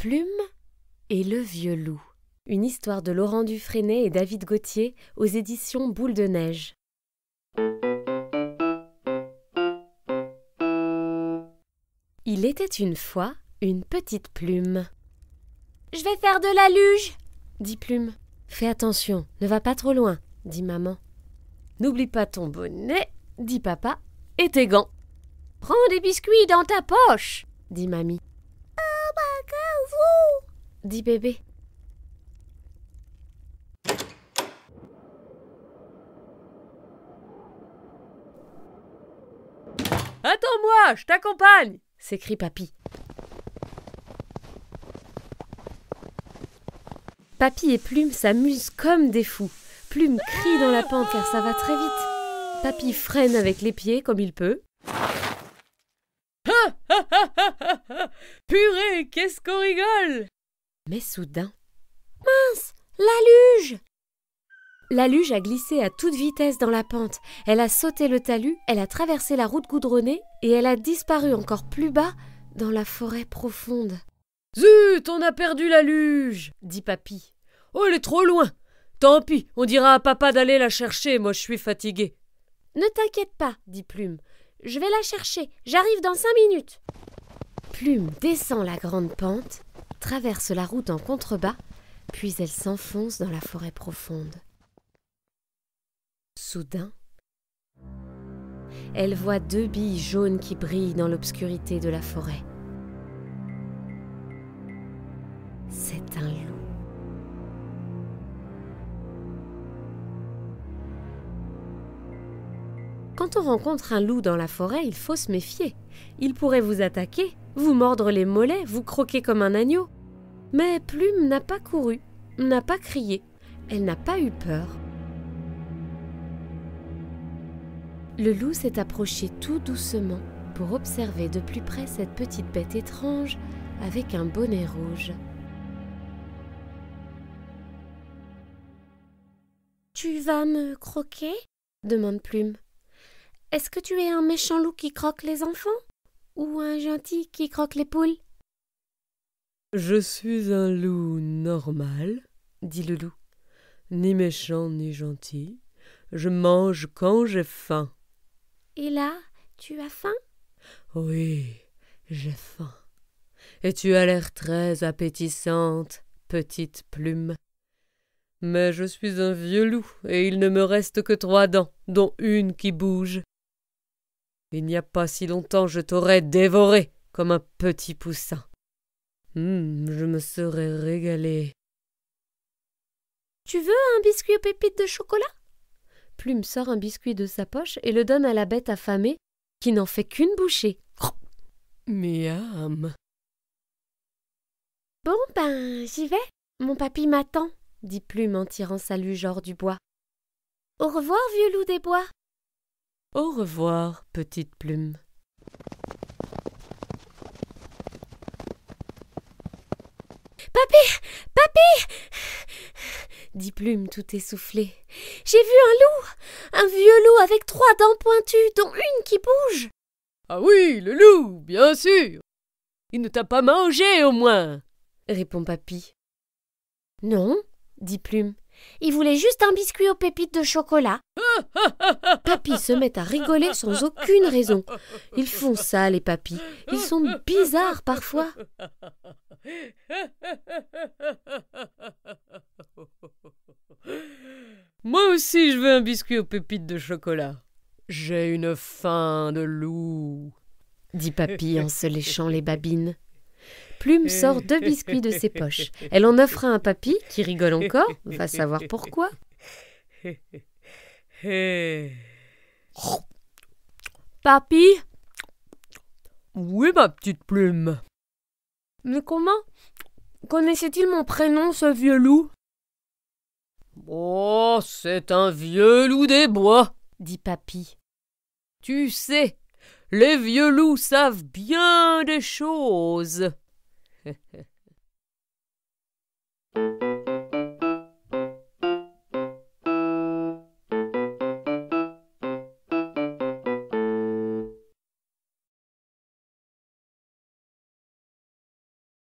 Plume et le vieux loup. Une histoire de Laurent Dufresne et David Gauthier aux éditions Boule de neige. Il était une fois une petite plume. Je vais faire de la luge, dit Plume. Fais attention, ne va pas trop loin, dit maman. N'oublie pas ton bonnet, dit papa, et tes gants. Prends des biscuits dans ta poche, dit mamie vous dit bébé. Attends-moi, je t'accompagne s'écrie Papy. Papy et Plume s'amusent comme des fous. Plume crie dans la pente car ça va très vite. Papy freine avec les pieds comme il peut. Purée, qu'est-ce qu'on rigole Mais soudain. Mince La luge La luge a glissé à toute vitesse dans la pente. Elle a sauté le talus, elle a traversé la route goudronnée et elle a disparu encore plus bas dans la forêt profonde. Zut, on a perdu la luge dit Papy. Oh, elle est trop loin Tant pis, on dira à papa d'aller la chercher, moi je suis fatigué. Ne t'inquiète pas, dit Plume. Je vais la chercher. J'arrive dans cinq minutes. Plume descend la grande pente, traverse la route en contrebas, puis elle s'enfonce dans la forêt profonde. Soudain, elle voit deux billes jaunes qui brillent dans l'obscurité de la forêt. C'est un Quand on rencontre un loup dans la forêt, il faut se méfier. Il pourrait vous attaquer, vous mordre les mollets, vous croquer comme un agneau. Mais Plume n'a pas couru, n'a pas crié, elle n'a pas eu peur. Le loup s'est approché tout doucement pour observer de plus près cette petite bête étrange avec un bonnet rouge. Tu vas me croquer demande Plume. Est-ce que tu es un méchant loup qui croque les enfants ou un gentil qui croque les poules Je suis un loup normal, dit le loup, ni méchant ni gentil. Je mange quand j'ai faim. Et là, tu as faim Oui, j'ai faim. Et tu as l'air très appétissante, petite plume. Mais je suis un vieux loup, et il ne me reste que trois dents, dont une qui bouge. Il n'y a pas si longtemps je t'aurais dévoré comme un petit poussin. Hum, je me serais régalé. Tu veux un biscuit aux pépites de chocolat Plume sort un biscuit de sa poche et le donne à la bête affamée, qui n'en fait qu'une bouchée. Miam Bon ben, j'y vais. Mon papy m'attend, dit Plume en tirant sa luge du bois. Au revoir, vieux loup des bois. Au revoir, petite plume. Papy Papy !» dit Plume tout essoufflée. J'ai vu un loup Un vieux loup avec trois dents pointues, dont une qui bouge Ah oui, le loup, bien sûr Il ne t'a pas mangé au moins répond Papy. Non, dit Plume, il voulait juste un biscuit aux pépites de chocolat. Papy se met à rigoler sans aucune raison. Ils font ça, les papys. Ils sont bizarres parfois. Moi aussi, je veux un biscuit aux pépites de chocolat. J'ai une faim de loup, dit papy en se léchant les babines. Plume sort deux biscuits de ses poches. Elle en offre à un papy qui rigole encore, va savoir pourquoi. Papy Oui, ma petite plume. Mais comment connaissait-il mon prénom, ce vieux loup Oh, c'est un vieux loup des bois, dit papy. Tu sais, les vieux loups savent bien des choses. Thank you.